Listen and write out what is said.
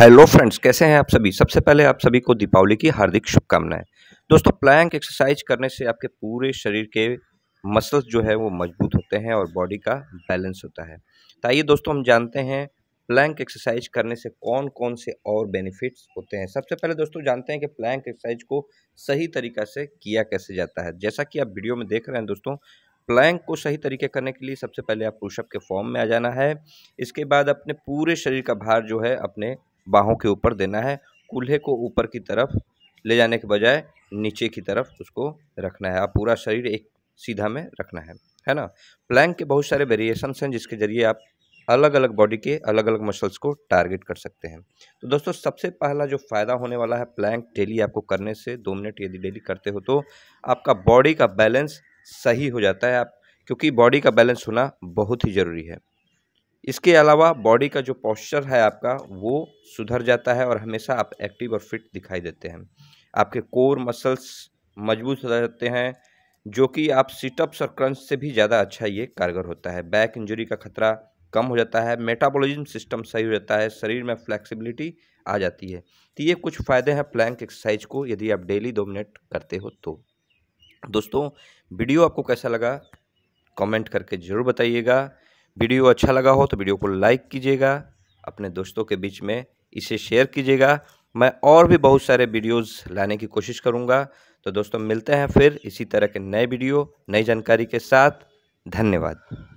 hello friends कैसे हैं आप सभी सबसे पहले आप सभी को दीपावली की हार्दिक शुभकामनाएं दोस्तों प्लैंक एक्सरसाइज करने से आपके पूरे शरीर के मसल्स जो है वो मजबूत होते हैं और बॉडी का बैलेंस होता है तो आइए दोस्तों हम जानते हैं प्लैंक एक्सरसाइज करने से कौन कौन से और बेनिफिट्स होते हैं सबसे पहले दोस्तों जानते हैं कि प्लैंक एक्सरसाइज को सही तरीका से किया कैसे जाता है जैसा कि आप वीडियो में देख रहे हैं दोस्तों प्लैंक को सही तरीके करने के लिए सबसे पहले आप पुशअप के फॉर्म में आ जाना है इसके बाद अपने पूरे शरीर का भार जो है अपने बाहों के ऊपर देना है कूल्हे को ऊपर की तरफ ले जाने के बजाय नीचे की तरफ उसको रखना है आप पूरा शरीर एक सीधा में रखना है है ना प्लैंक के बहुत सारे वेरिएशंस हैं जिसके ज़रिए आप अलग अलग बॉडी के अलग अलग मसल्स को टारगेट कर सकते हैं तो दोस्तों सबसे पहला जो फ़ायदा होने वाला है प्लैंक डेली आपको करने से दो मिनट यदि डेली करते हो तो आपका बॉडी का बैलेंस सही हो जाता है आप क्योंकि बॉडी का बैलेंस होना बहुत ही ज़रूरी है इसके अलावा बॉडी का जो पॉस्चर है आपका वो सुधर जाता है और हमेशा आप एक्टिव और फिट दिखाई देते हैं आपके कोर मसल्स मजबूत हो जाते हैं जो कि आप सिटअप्स और क्रंच से भी ज़्यादा अच्छा ये कारगर होता है बैक इंजरी का खतरा कम हो जाता है मेटाबॉलिज्म सिस्टम सही हो जाता है शरीर में फ्लेक्सिबिलिटी आ जाती है तो ये कुछ फ़ायदे हैं प्लैंक एक्सरसाइज को यदि आप डेली दो मिनट करते हो तो दोस्तों वीडियो आपको कैसा लगा कमेंट करके ज़रूर बताइएगा वीडियो अच्छा लगा हो तो वीडियो को लाइक कीजिएगा अपने दोस्तों के बीच में इसे शेयर कीजिएगा मैं और भी बहुत सारे वीडियोज़ लाने की कोशिश करूँगा तो दोस्तों मिलते हैं फिर इसी तरह के नए वीडियो नई जानकारी के साथ धन्यवाद